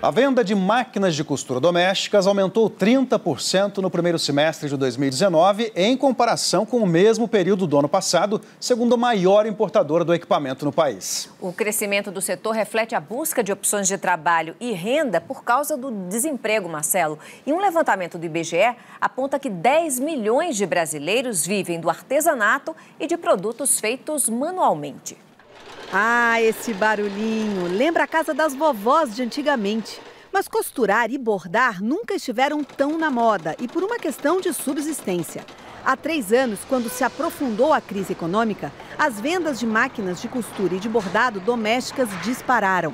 A venda de máquinas de costura domésticas aumentou 30% no primeiro semestre de 2019, em comparação com o mesmo período do ano passado, segundo a maior importadora do equipamento no país. O crescimento do setor reflete a busca de opções de trabalho e renda por causa do desemprego, Marcelo. E um levantamento do IBGE aponta que 10 milhões de brasileiros vivem do artesanato e de produtos feitos manualmente. Ah, esse barulhinho! Lembra a casa das vovós de antigamente. Mas costurar e bordar nunca estiveram tão na moda e por uma questão de subsistência. Há três anos, quando se aprofundou a crise econômica, as vendas de máquinas de costura e de bordado domésticas dispararam.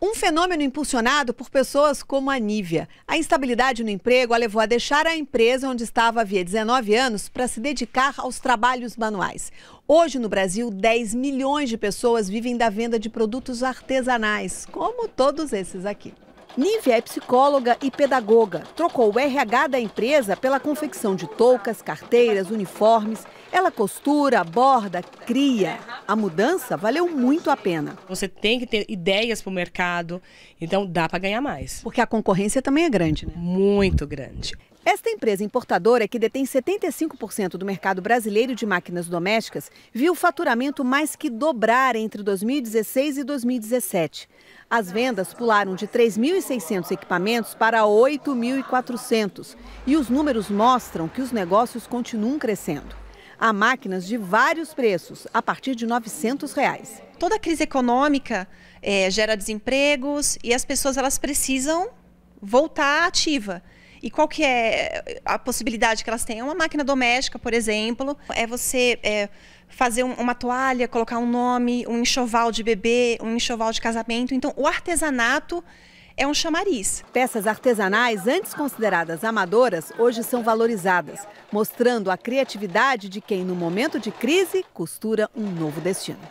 Um fenômeno impulsionado por pessoas como a Nívia. A instabilidade no emprego a levou a deixar a empresa onde estava havia 19 anos para se dedicar aos trabalhos manuais. Hoje, no Brasil, 10 milhões de pessoas vivem da venda de produtos artesanais, como todos esses aqui. Nívia é psicóloga e pedagoga. Trocou o RH da empresa pela confecção de toucas, carteiras, uniformes. Ela costura, borda, cria. A mudança valeu muito a pena. Você tem que ter ideias para o mercado, então dá para ganhar mais. Porque a concorrência também é grande, né? Muito grande. Esta empresa importadora, que detém 75% do mercado brasileiro de máquinas domésticas, viu o faturamento mais que dobrar entre 2016 e 2017. As vendas pularam de 3.600 equipamentos para 8.400 e os números mostram que os negócios continuam crescendo. Há máquinas de vários preços, a partir de R$ 900. Reais. Toda crise econômica é, gera desempregos e as pessoas elas precisam voltar ativa. E qual que é eh, a possibilidade que elas têm? Uma máquina doméstica, por exemplo, é você é, fazer um, uma toalha, colocar um nome, um enxoval de bebê, um enxoval de casamento. Então, o artesanato é um chamariz. Peças artesanais, antes consideradas amadoras, hoje são valorizadas, mostrando a criatividade de quem, no momento de crise, costura um novo destino.